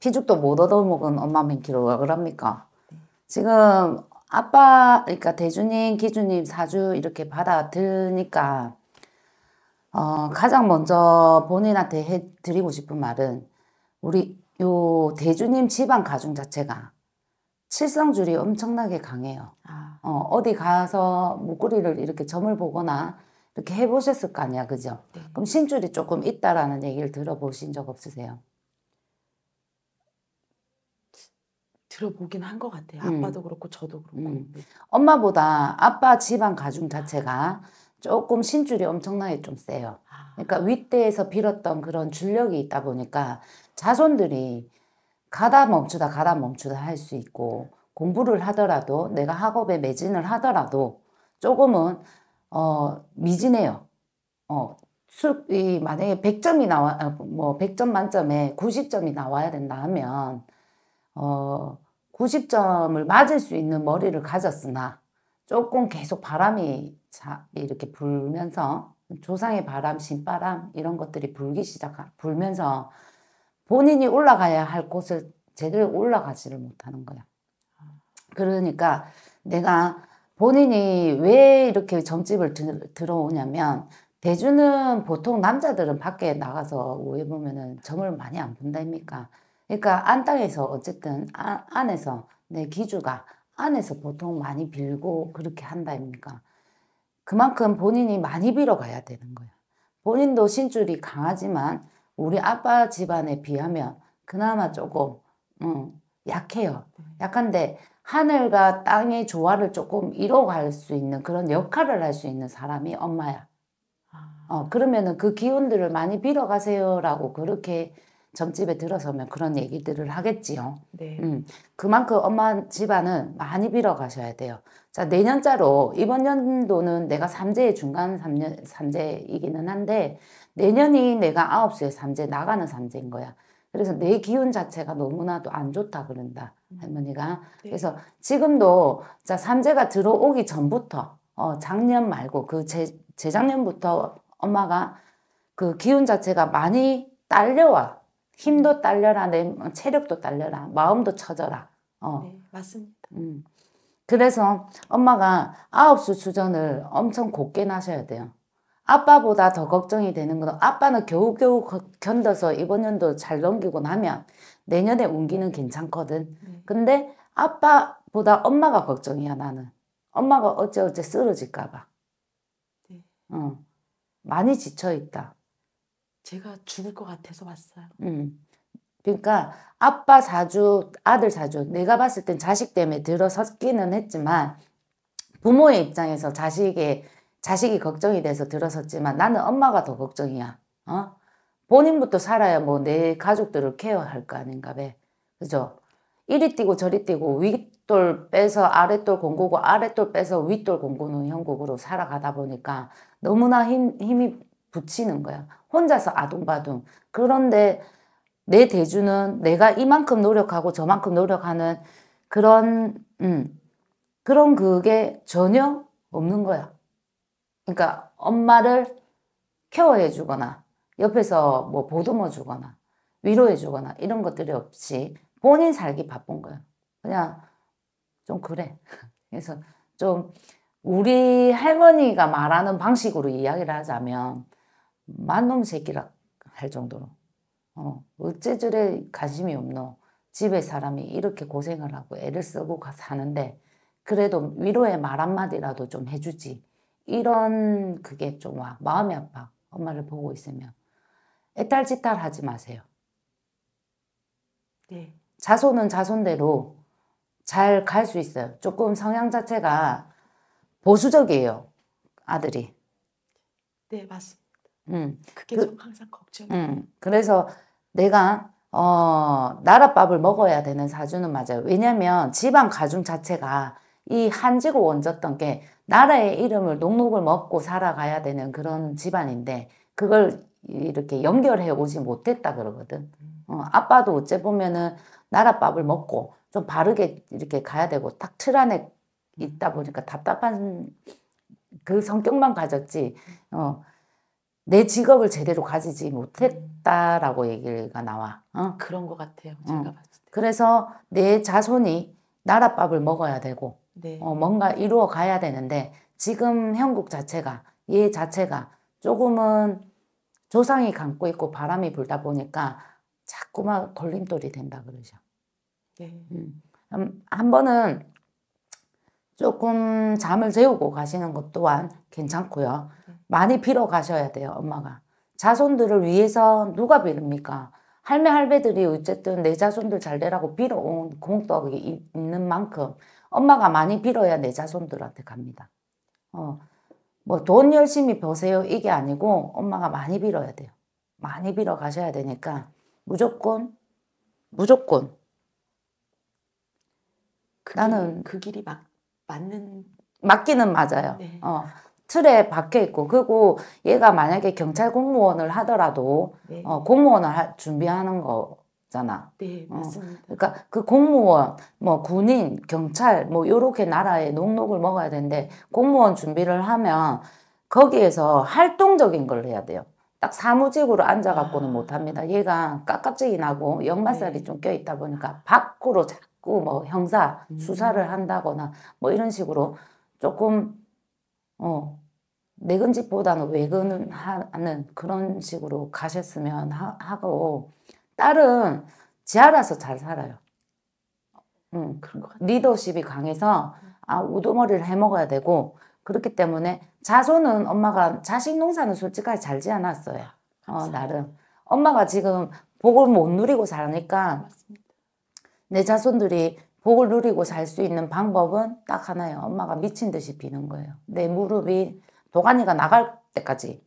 피죽도 못 얻어먹은 엄마 맹키로 왜 그럽니까? 네. 지금 아빠, 그러니까 대주님, 기주님, 사주 이렇게 받아들니까 어, 가장 먼저 본인한테 해드리고 싶은 말은 우리 요 대주님 집안 가중 자체가 칠성줄이 엄청나게 강해요. 아. 어, 어디 가서 목걸이를 이렇게 점을 보거나 이렇게 해보셨을 거 아니야, 그죠? 네. 그럼 신줄이 조금 있다라는 얘기를 들어보신 적 없으세요? 들어보긴 한 것 같아요. 음. 아빠도 음. 그렇고 저도 그렇고. 음. 네. 엄마보다 아빠 집안 가중 자체가 조금 신줄이 엄청나게 좀 세요. 아. 그러니까 윗대에서 빌었던 그런 줄력이 있다 보니까 자손들이 가다 멈추다 가다 멈추다 할 수 있고 공부를 하더라도 내가 학업에 매진을 하더라도 조금은 어 미진해요. 어 수이 만약에 100점이 나와 어, 뭐 100점 만점에 90점이 나와야 된다 하면 어 90점을 맞을 수 있는 머리를 가졌으나 조금 계속 바람이 이렇게 불면서 조상의 바람, 신바람 이런 것들이 불기 시작 불면서 본인이 올라가야 할 곳을 제대로 올라가지를 못하는 거야. 그러니까 내가 본인이 왜 이렇게 점집을 들, 어오냐면 대주는 보통 남자들은 밖에 나가서 오해 보면은 점을 많이 안 본다입니까? 그러니까 안 땅에서 어쨌든 아, 안에서 내 기주가 안에서 보통 많이 빌고 그렇게 한다입니까? 그만큼 본인이 많이 빌어가야 되는 거야. 본인도 신줄이 강하지만 우리 아빠 집안에 비하면 그나마 조금 음, 약해요. 네. 약한데 하늘과 땅의 조화를 조금 이뤄갈 수 있는 그런 역할을 할 수 있는 사람이 엄마야. 아. 어, 그러면은 그 기운들을 많이 빌어가세요라고 그렇게 점집에 들어서면 그런 얘기들을 하겠지요. 네. 음, 그만큼 엄마 집안은 많이 빌어 가셔야 돼요. 자, 내년자로 이번 연도는 내가 삼재의 중간 삼년 삼재이기는 한데 내년이 내가 아홉 수에 삼재 나가는 삼재인 거야. 그래서 내 기운 자체가 너무나도 안 좋다 그런다 음. 할머니가. 네. 그래서 지금도 자 삼재가 들어오기 전부터 어 작년 말고 그 재, 재작년부터 엄마가 그 기운 자체가 많이 딸려와 힘도 딸려라, 내 체력도 딸려라, 마음도 쳐져라. 어. 네, 맞습니다. 음. 그래서 엄마가 아홉 수 수전을 엄청 곱게 나셔야 돼요. 아빠보다 더 걱정이 되는 건 아빠는 겨우겨우 견뎌서 이번 연도 잘 넘기고 나면 내년에 운기는 괜찮거든. 네. 근데 아빠보다 엄마가 걱정이야 나는. 엄마가 어째어째 쓰러질까봐. 네. 어. 많이 지쳐있다. 제가 죽을 것 같아서 왔어요. 음. 그러니까 아빠 사주, 아들 사주, 내가 봤을 땐 자식 때문에 들어섰기는 했지만 부모의 입장에서 자식의 자식이 걱정이 돼서 들어섰지만 나는 엄마가 더 걱정이야. 어? 본인부터 살아야 뭐 내 가족들을 케어할 거 아닌가 배. 그죠? 이리 뛰고 저리 뛰고 윗돌 빼서 아랫돌 공구고 아랫돌 빼서 윗돌 공구는 형국으로 살아가다 보니까 너무나 힘, 힘이 붙이는 거야. 혼자서 아둥바둥. 그런데 내 대주는 내가 이만큼 노력하고 저만큼 노력하는 그런 음, 그런 그게 전혀 없는 거야. 그러니까 엄마를 케어해 주거나 옆에서 뭐 보듬어 주거나 위로해 주거나 이런 것들이 없이 본인 살기 바쁜 거야. 그냥 좀 그래. 그래서 좀 우리 할머니가 말하는 방식으로 이야기를 하자면 만놈 새끼라 할 정도로 어, 어째 저래 관심이 없노 집에 사람이 이렇게 고생을 하고 애를 쓰고 사는데 그래도 위로의 말 한마디라도 좀 해주지 이런 그게 좀와 마음이 아파 엄마를 보고 있으면 애딸짓딸 하지 마세요 네. 자손은 자손대로 잘 갈 수 있어요 조금 성향 자체가 보수적이에요 아들이 네 맞습니다 음. 그게 그, 좀 항상 걱정이 음. 그래서 내가 어, 나랏밥을 먹어야 되는 사주는 맞아요. 왜냐면 하 지방 가중 자체가 이 한지고 원졌던 게 나라의 이름을 녹록을 먹고 살아가야 되는 그런 집안인데 그걸 이렇게 연결해 오지 못했다 그러거든. 음. 어, 아빠도 어째 보면은 나랏밥을 먹고 좀 바르게 이렇게 가야 되고 딱 틀 안에 있다 보니까 답답한 그 성격만 가졌지. 음. 어, 내 직업을 제대로 가지지 못했다라고 얘기가 나와. 어? 그런 것 같아요. 어. 제가 어. 봤을 때. 그래서 내 자손이 나랏밥을 먹어야 되고 네. 어, 뭔가 이루어 가야 되는데 지금 형국 자체가 얘 자체가 조금은 조상이 감고 있고 바람이 불다 보니까 자꾸만 걸림돌이 된다 그러죠. 네. 음. 음 한 번은 조금 잠을 재우고 가시는 것 또한 괜찮고요. 많이 빌어 가셔야 돼요, 엄마가. 자손들을 위해서 누가 빌립니까? 할매, 할배들이 어쨌든 내 자손들 잘 되라고 빌어온 공덕이 있는 만큼 엄마가 많이 빌어야 내 자손들한테 갑니다. 어, 뭐 돈 열심히 버세요 이게 아니고 엄마가 많이 빌어야 돼요. 많이 빌어 가셔야 되니까 무조건, 무조건. 그 나는 길, 그 길이 막, 맞는 맞기는 맞아요. 네. 어. 틀에 박혀 있고 그리고 얘가 만약에 경찰 공무원을 하더라도 네. 어, 공무원을 하, 준비하는 거잖아. 네 어. 맞습니다. 어, 그러니까 그 공무원, 뭐 군인, 경찰 뭐 이렇게 나라의 녹록을 먹어야 되는데 공무원 준비를 하면 거기에서 활동적인 걸 해야 돼요. 딱 사무직으로 앉아갖고는 아. 못합니다. 얘가 깎아증이 나고 역마살이 네. 좀 껴있다 보니까 밖으로 자꾸 뭐 형사 음. 수사를 한다거나 뭐 이런 식으로 조금 어, 내근 집보다는 외근은 하는 그런 식으로 가셨으면 하, 고 딸은 지하라서잘 살아요. 응, 아, 그런 것 같아요. 리더십이 강해서 아 우두머리를 해먹어야 되고 그렇기 때문에 자손은 엄마가 자식 농사는 솔직하게 잘 지어놨어요. 아, 어, 나름 엄마가 지금 복을 못 누리고 사니까 내 자손들이 복을 누리고 살 수 있는 방법은 딱 하나예요. 엄마가 미친 듯이 비는 거예요. 내 무릎이 도가니가 나갈 때까지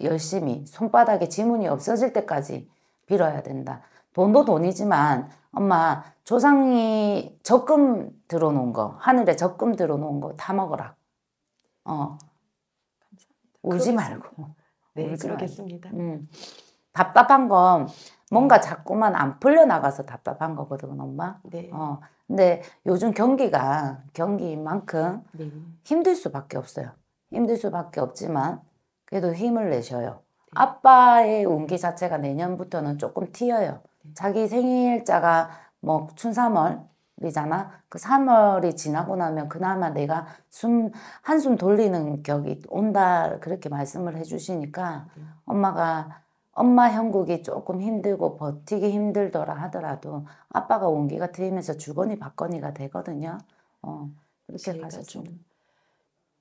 열심히 손바닥에 지문이 없어질 때까지 빌어야 된다. 돈도 돈이지만 엄마 조상이 적금 들어놓은 거 하늘에 적금 들어놓은 거 다 먹어라. 어. 울지 말고. 네, 울지 그러겠습니다. 말고. 음. 답답한 건 뭔가 네. 자꾸만 안 풀려 나가서 답답한 거거든, 엄마. 네. 어. 근데 요즘 경기가 경기만큼 네. 힘들 수밖에 없어요. 힘들 수밖에 없지만 그래도 힘을 내셔요. 네. 아빠의 운기 자체가 내년부터는 조금 튀어요. 네. 자기 생일자가 뭐 춘삼월이잖아. 그 3월이 지나고 나면 그나마 내가 숨 한숨 돌리는 격이 온다 그렇게 말씀을 해주시니까 네. 엄마가 엄마 형국이 조금 힘들고 버티기 힘들더라 하더라도 아빠가 온기가 트이면서 주거니 받거니가 되거든요. 어, 그렇게 가서 좀, 좀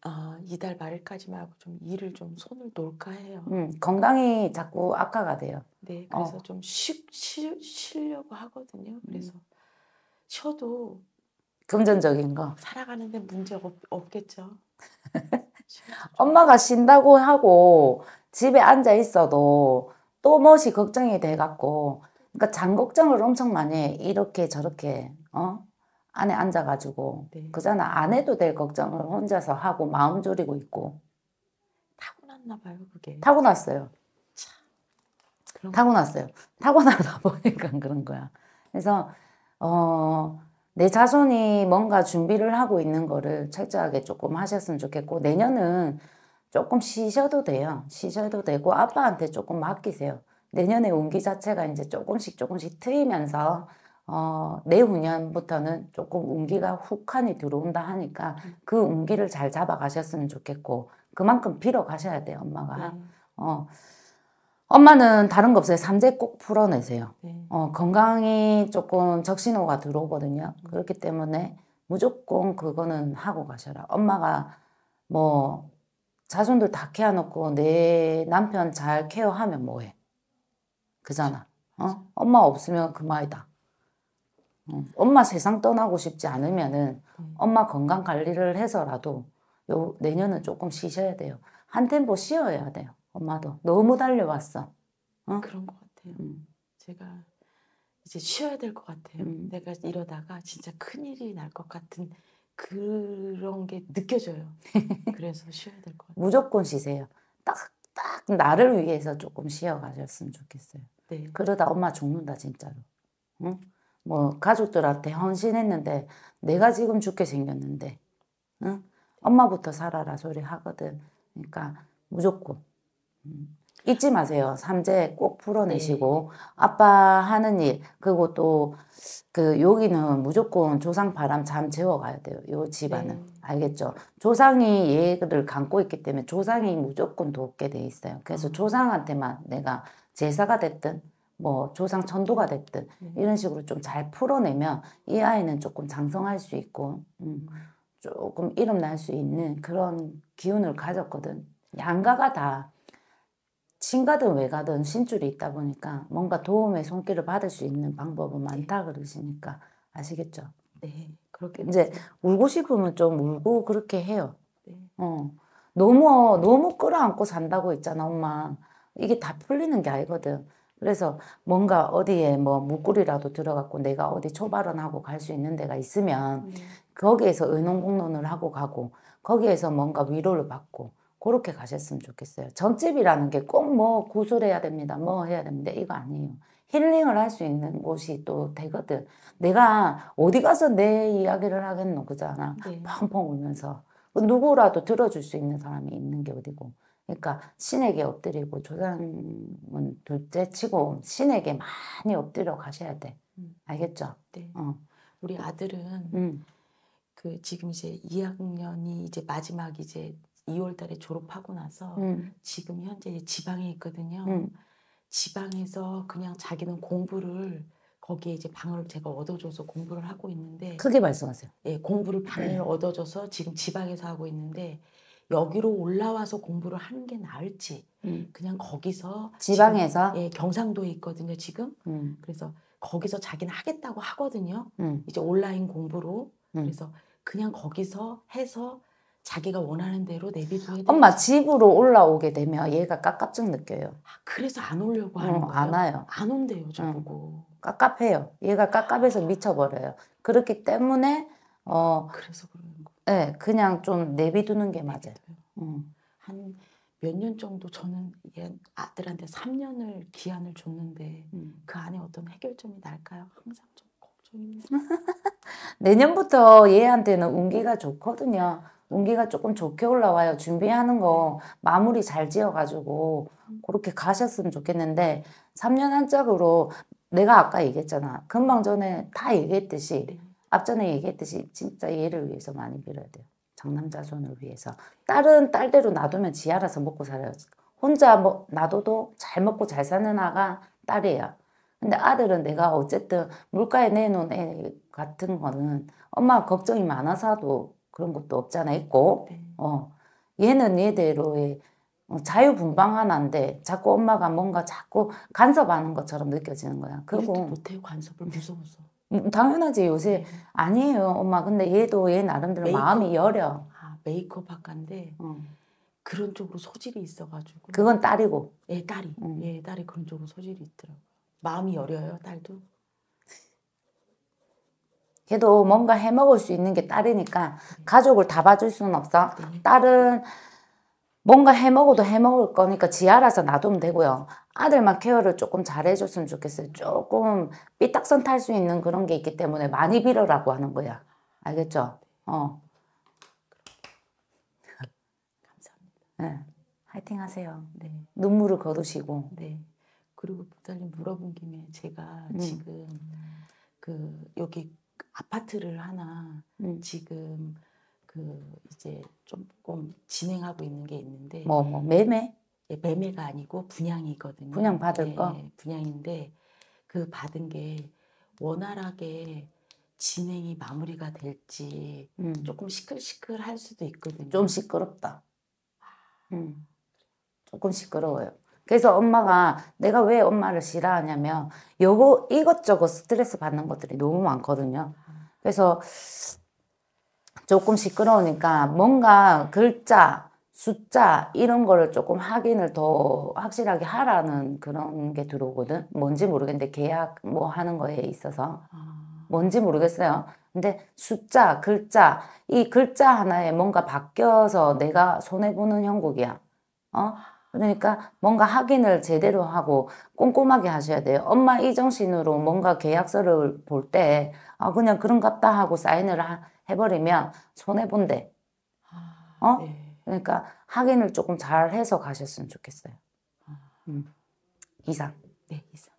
아, 이달 말까지만고좀 일을 좀 손을 놓을까 해요. 음, 건강이 자꾸 악화가 돼요. 네, 어. 그래서 어. 좀 쉬, 쉬, 쉬려고 하거든요. 음. 그래서 음. 쉬어도 금전적인 거 살아가는데 문제 없, 없겠죠. 엄마가 쉰다고 하고 집에 앉아 있어도 또 무엇이 걱정이 돼갖고 그러니까 장 걱정을 엄청 많이 해. 이렇게 저렇게 어 안에 앉아가지고 네. 그잖아 안 해도 될 걱정을 혼자서 하고 마음 졸이고 있고 타고났나 봐요 그게 타고났어요 참 타고났어요 타고나다 보니까 그런 거야 그래서 어. 내 자손이 뭔가 준비를 하고 있는 거를 철저하게 조금 하셨으면 좋겠고 내년은 조금 쉬셔도 돼요. 쉬셔도 되고 아빠한테 조금 맡기세요. 내년에 운기 자체가 이제 조금씩 조금씩 트이면서 어, 내후년부터는 조금 운기가 훅하니 들어온다 하니까 그 운기를 잘 잡아 가셨으면 좋겠고 그만큼 빌어 가셔야 돼요 엄마가 네. 어, 엄마는 다른 거 없어요 삼재 꼭 풀어내세요 네. 어, 건강이 조금 적신호가 들어오거든요 그렇기 때문에 무조건 그거는 하고 가셔라 엄마가 뭐 자손들 다케어놓고내 남편 잘 케어하면 뭐해? 그잖아. 어? 엄마 없으면 그만이다. 응. 음, 엄마 세상 떠나고 싶지 않으면은 음. 엄마 건강 관리를 해서라도 요 내년은 조금 쉬셔야 돼요. 한 템포 쉬어야 돼요. 엄마도 너무 달려왔어. 어? 그런 것 같아요. 음. 제가 이제 쉬어야 될 것 같아요. 음. 내가 이러다가 진짜 큰 일이 날 것 같은 그런 게 느껴져요. 그래서 쉬어야 될 것 같아요. 무조건 쉬세요. 딱, 딱 나를 위해서 조금 쉬어가셨으면 좋겠어요. 네. 그러다 엄마 죽는다 진짜로. 응? 뭐 가족들한테 헌신했는데 내가 지금 죽게 생겼는데 응? 엄마부터 살아라 소리 하거든. 그러니까 무조건. 응. 음. 잊지 마세요. 삼재 꼭 풀어내시고 네. 아빠 하는 일 그리고 또그 여기는 무조건 조상 바람 잠 재워가야 돼요. 요 집안은 네. 알겠죠? 조상이 얘들을 감고 있기 때문에 조상이 무조건 돕게 돼 있어요. 그래서 음. 조상한테만 내가 제사가 됐든 뭐 조상 천도가 됐든 음. 이런 식으로 좀 잘 풀어내면 이 아이는 조금 장성할 수 있고 음, 음. 조금 이름 날 수 있는 그런 기운을 가졌거든. 양가가 다 친가든 외가든 신줄이 있다 보니까 뭔가 도움의 손길을 받을 수 있는 방법은 네. 많다 그러시니까 아시겠죠? 네, 그렇게 이제 울고 싶으면 좀 울고 그렇게 해요. 네. 어, 너무 너무 끌어안고 산다고 있잖아, 엄마. 이게 다 풀리는 게 아니거든. 그래서 뭔가 어디에 뭐 물꼬리라도 들어갔고 내가 어디 초발언하고 갈 수 있는 데가 있으면 네. 거기에서 의논공론을 하고 가고 거기에서 뭔가 위로를 받고 그렇게 가셨으면 좋겠어요. 전집이라는 게 꼭 뭐 구술해야 됩니다. 뭐 해야 됩니다. 이거 아니에요. 힐링을 할 수 있는 곳이 또 되거든. 내가 어디 가서 내 이야기를 하겠노, 그잖아. 네. 펑펑 울면서. 그 누구라도 들어줄 수 있는 사람이 있는 게 어디고. 그러니까 신에게 엎드리고 조상은 둘째 치고 신에게 많이 엎드려 가셔야 돼. 음. 알겠죠? 네. 어. 우리 아들은 음. 그 지금 이제 2학년이 이제 마지막 이제 2월 달에 졸업하고 나서 음. 지금 현재 지방에 있거든요. 음. 지방에서 그냥 자기는 공부를 거기에 이제 방을 제가 얻어줘서 공부를 하고 있는데 크게 말씀하세요. 예, 공부를 방을 네. 얻어줘서 지금 지방에서 하고 있는데 여기로 올라와서 공부를 하는 게 나을지 음. 그냥 거기서 지방에서 지금, 예, 경상도에 있거든요, 지금. 음. 그래서 거기서 자기는 하겠다고 하거든요. 음. 이제 온라인 공부로. 그래서 그냥 거기서 해서 자기가 원하는 대로 내비둬야 엄마 집으로 올라오게 되면 얘가 깝깝증 느껴요. 아, 그래서 안 오려고 어, 하는 응, 거예요? 안 와요. 안 온대요, 저보고. 응. 깝깝해요. 얘가 아. 깝깝해서 미쳐버려요. 그렇기 때문에 어 그래서 그런 거. 네, 그냥 좀 내비두는 게 맞아요. 응. 한몇 년 정도 저는 아들한테 3년을 기한을 줬는데 음. 그 안에 어떤 해결점이 날까요? 항상 좀 걱정입니다. 내년부터 얘한테는 운기가 좋거든요. 운기가 조금 좋게 올라와요. 준비하는 거 마무리 잘 지어가지고 음. 그렇게 가셨으면 좋겠는데 3년 한짝으로 내가 아까 얘기했잖아. 금방 전에 다 얘기했듯이 네. 앞전에 얘기했듯이 진짜 얘를 위해서 많이 빌어야 돼요. 장남자손을 위해서. 딸은 딸대로 놔두면 지 알아서 먹고 살아요. 혼자 뭐 놔둬도 잘 먹고 잘 사는 아가 딸이에요. 근데 아들은 내가 어쨌든 물가에 내놓은 애 같은 거는 엄마 걱정이 많아서도 그런 것도 없잖아 있고 네. 어 얘는 얘대로의 어, 자유분방한 한데 자꾸 엄마가 뭔가 자꾸 간섭하는 것처럼 느껴지는 거야. 그리고 못해 간섭을 무서워서. 음, 음, 당연하지 요새 네. 아니에요 엄마 근데 얘도 얘 나름대로 메이크업, 마음이 여려. 아 메이크업 학과인데 어. 그런 쪽으로 소질이 있어가지고. 그건 딸이고. 예 딸이. 음. 예 딸이 그런 쪽으로 소질이 있더라고. 마음이 여려요 딸도. 걔도 뭔가 해먹을 수 있는 게 딸이니까 가족을 다 봐줄 수는 없어. 네. 딸은 뭔가 해먹어도 해먹을 거니까 지 알아서 놔두면 되고요. 아들만 케어를 조금 잘해줬으면 좋겠어요. 조금 삐딱선 탈 수 있는 그런 게 있기 때문에 많이 빌어라고 하는 거야. 알겠죠? 어. 감사합니다. 네. 화이팅 하세요. 네. 눈물을 거두시고. 네. 그리고 부장님 물어본 김에 제가 음. 지금 그 여기 아파트를 하나 음. 지금 그 이제 조금 진행하고 있는 게 있는데 뭐, 뭐 매매? 예, 매매가 아니고 분양이거든요. 분양 받을 예, 거? 예, 분양인데 그 받은 게 원활하게 진행이 마무리가 될지 음. 조금 시끌시끌할 수도 있거든요. 좀 시끄럽다. 아, 음. 조금 시끄러워요. 그래서 엄마가 내가 왜 엄마를 싫어하냐면 요거 이것저것 스트레스 받는 것들이 너무 많거든요. 그래서 조금시끄러우니까 뭔가 글자, 숫자 이런 거를 조금 확인을 더 확실하게 하라는 그런 게 들어오거든. 뭔지 모르겠는데 계약 뭐 하는 거에 있어서 아. 뭔지 모르겠어요. 근데 숫자, 글자 이 글자 하나에 뭔가 바뀌어서 내가 손해 보는 형국이야. 어? 그러니까 뭔가 확인을 제대로 하고 꼼꼼하게 하셔야 돼요. 엄마 이 정신으로 뭔가 계약서를 볼때아 그냥 그런갑다 하고 사인을 하, 해버리면 손해본대. 아, 어? 네. 그러니까 확인을 조금 잘 해서 가셨으면 좋겠어요. 아. 음. 이상. 네, 이상.